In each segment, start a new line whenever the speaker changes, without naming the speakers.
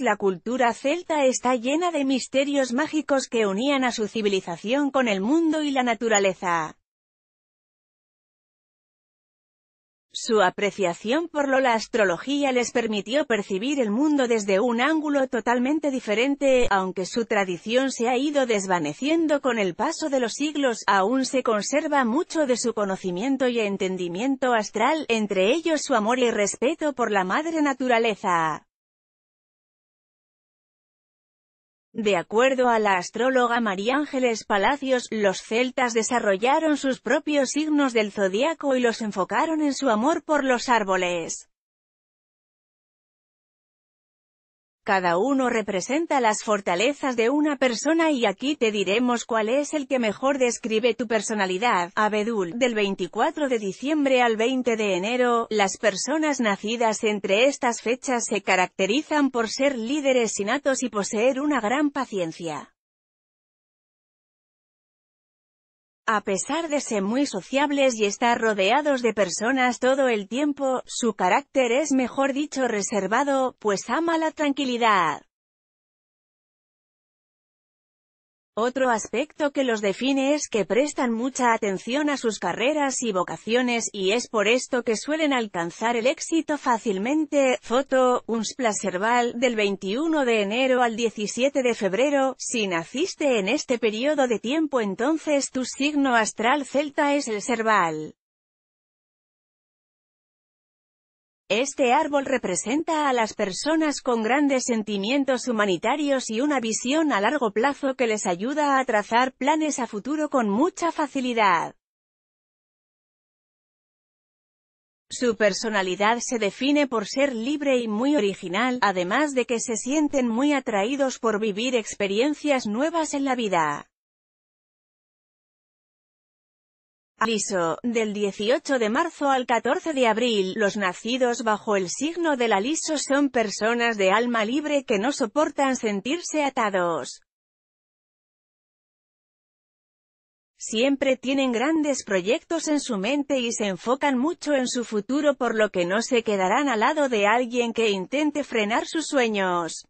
la cultura celta está llena de misterios mágicos que unían a su civilización con el mundo y la naturaleza. Su apreciación por lo la astrología les permitió percibir el mundo desde un ángulo totalmente diferente, aunque su tradición se ha ido desvaneciendo con el paso de los siglos, aún se conserva mucho de su conocimiento y entendimiento astral, entre ellos su amor y respeto por la madre naturaleza. De acuerdo a la astróloga María Ángeles Palacios, los celtas desarrollaron sus propios signos del zodiaco y los enfocaron en su amor por los árboles. Cada uno representa las fortalezas de una persona y aquí te diremos cuál es el que mejor describe tu personalidad. Abedul, del 24 de diciembre al 20 de enero, las personas nacidas entre estas fechas se caracterizan por ser líderes innatos y poseer una gran paciencia. A pesar de ser muy sociables y estar rodeados de personas todo el tiempo, su carácter es mejor dicho reservado, pues ama la tranquilidad. Otro aspecto que los define es que prestan mucha atención a sus carreras y vocaciones, y es por esto que suelen alcanzar el éxito fácilmente. Foto, un del 21 de enero al 17 de febrero. Si naciste en este periodo de tiempo entonces tu signo astral celta es el serval. Este árbol representa a las personas con grandes sentimientos humanitarios y una visión a largo plazo que les ayuda a trazar planes a futuro con mucha facilidad. Su personalidad se define por ser libre y muy original, además de que se sienten muy atraídos por vivir experiencias nuevas en la vida. Aliso, del 18 de marzo al 14 de abril, los nacidos bajo el signo del Aliso son personas de alma libre que no soportan sentirse atados. Siempre tienen grandes proyectos en su mente y se enfocan mucho en su futuro por lo que no se quedarán al lado de alguien que intente frenar sus sueños.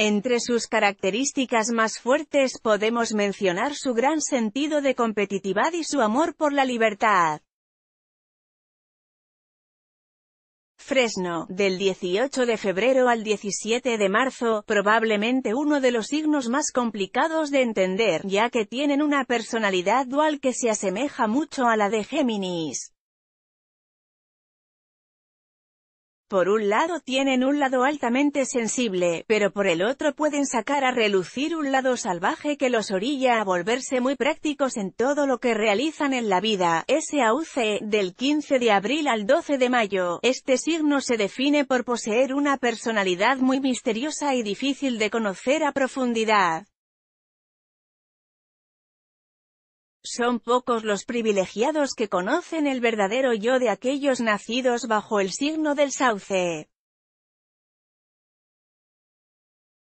Entre sus características más fuertes podemos mencionar su gran sentido de competitividad y su amor por la libertad. Fresno, del 18 de febrero al 17 de marzo, probablemente uno de los signos más complicados de entender, ya que tienen una personalidad dual que se asemeja mucho a la de Géminis. Por un lado tienen un lado altamente sensible, pero por el otro pueden sacar a relucir un lado salvaje que los orilla a volverse muy prácticos en todo lo que realizan en la vida. SAUC, del 15 de abril al 12 de mayo, este signo se define por poseer una personalidad muy misteriosa y difícil de conocer a profundidad. Son pocos los privilegiados que conocen el verdadero yo de aquellos nacidos bajo el signo del sauce.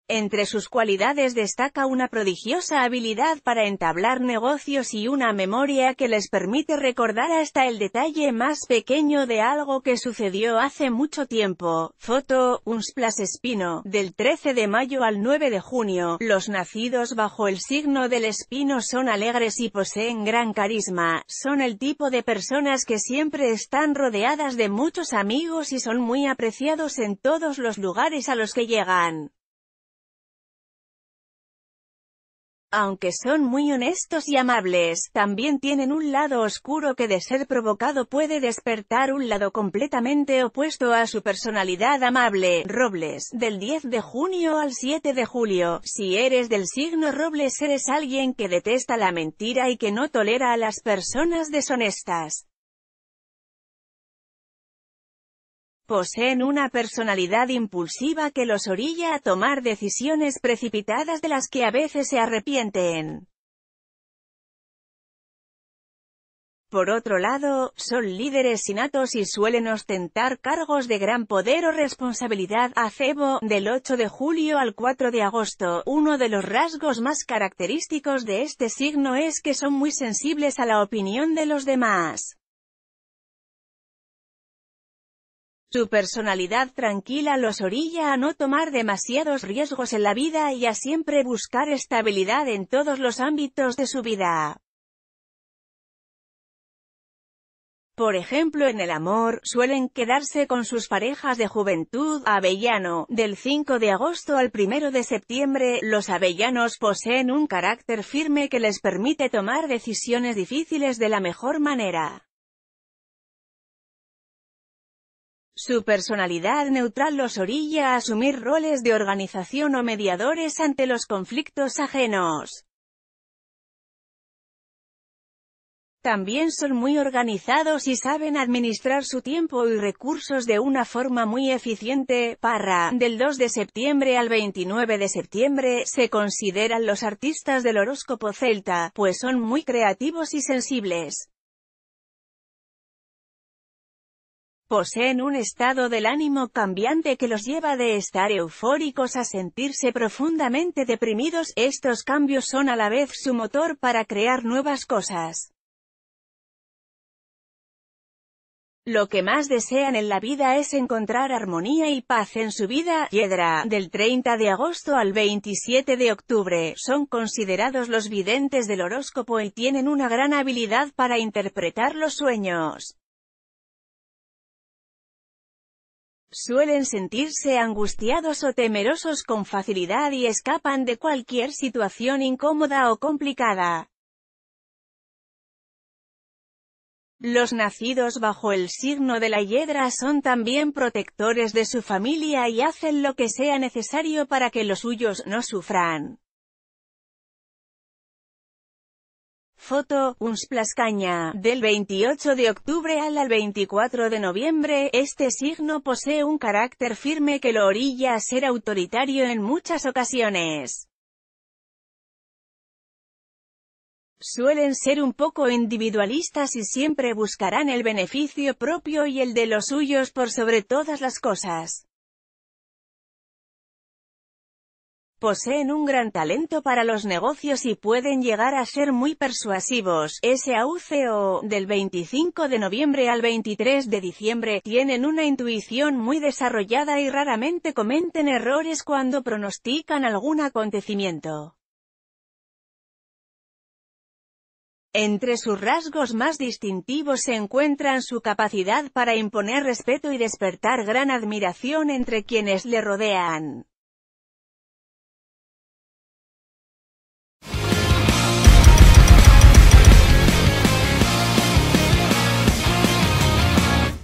Entre sus cualidades destaca una prodigiosa habilidad para entablar negocios y una memoria que les permite recordar hasta el detalle más pequeño de algo que sucedió hace mucho tiempo. Foto, Unsplas Espino, del 13 de mayo al 9 de junio. Los nacidos bajo el signo del espino son alegres y poseen gran carisma, son el tipo de personas que siempre están rodeadas de muchos amigos y son muy apreciados en todos los lugares a los que llegan. Aunque son muy honestos y amables, también tienen un lado oscuro que de ser provocado puede despertar un lado completamente opuesto a su personalidad amable. Robles, del 10 de junio al 7 de julio, si eres del signo Robles eres alguien que detesta la mentira y que no tolera a las personas deshonestas. Poseen una personalidad impulsiva que los orilla a tomar decisiones precipitadas de las que a veces se arrepienten. Por otro lado, son líderes innatos y suelen ostentar cargos de gran poder o responsabilidad. a cebo. del 8 de julio al 4 de agosto, uno de los rasgos más característicos de este signo es que son muy sensibles a la opinión de los demás. Su personalidad tranquila los orilla a no tomar demasiados riesgos en la vida y a siempre buscar estabilidad en todos los ámbitos de su vida. Por ejemplo en el amor, suelen quedarse con sus parejas de juventud. Avellano, del 5 de agosto al 1 de septiembre, los avellanos poseen un carácter firme que les permite tomar decisiones difíciles de la mejor manera. Su personalidad neutral los orilla a asumir roles de organización o mediadores ante los conflictos ajenos. También son muy organizados y saben administrar su tiempo y recursos de una forma muy eficiente. Parra, del 2 de septiembre al 29 de septiembre, se consideran los artistas del horóscopo celta, pues son muy creativos y sensibles. Poseen un estado del ánimo cambiante que los lleva de estar eufóricos a sentirse profundamente deprimidos, estos cambios son a la vez su motor para crear nuevas cosas. Lo que más desean en la vida es encontrar armonía y paz en su vida. Piedra, del 30 de agosto al 27 de octubre, son considerados los videntes del horóscopo y tienen una gran habilidad para interpretar los sueños. Suelen sentirse angustiados o temerosos con facilidad y escapan de cualquier situación incómoda o complicada. Los nacidos bajo el signo de la hiedra son también protectores de su familia y hacen lo que sea necesario para que los suyos no sufran. Foto, unsplascaña, del 28 de octubre al, al 24 de noviembre, este signo posee un carácter firme que lo orilla a ser autoritario en muchas ocasiones. Suelen ser un poco individualistas y siempre buscarán el beneficio propio y el de los suyos por sobre todas las cosas. poseen un gran talento para los negocios y pueden llegar a ser muy persuasivos. SAUCO, del 25 de noviembre al 23 de diciembre, tienen una intuición muy desarrollada y raramente cometen errores cuando pronostican algún acontecimiento. Entre sus rasgos más distintivos se encuentran su capacidad para imponer respeto y despertar gran admiración entre quienes le rodean.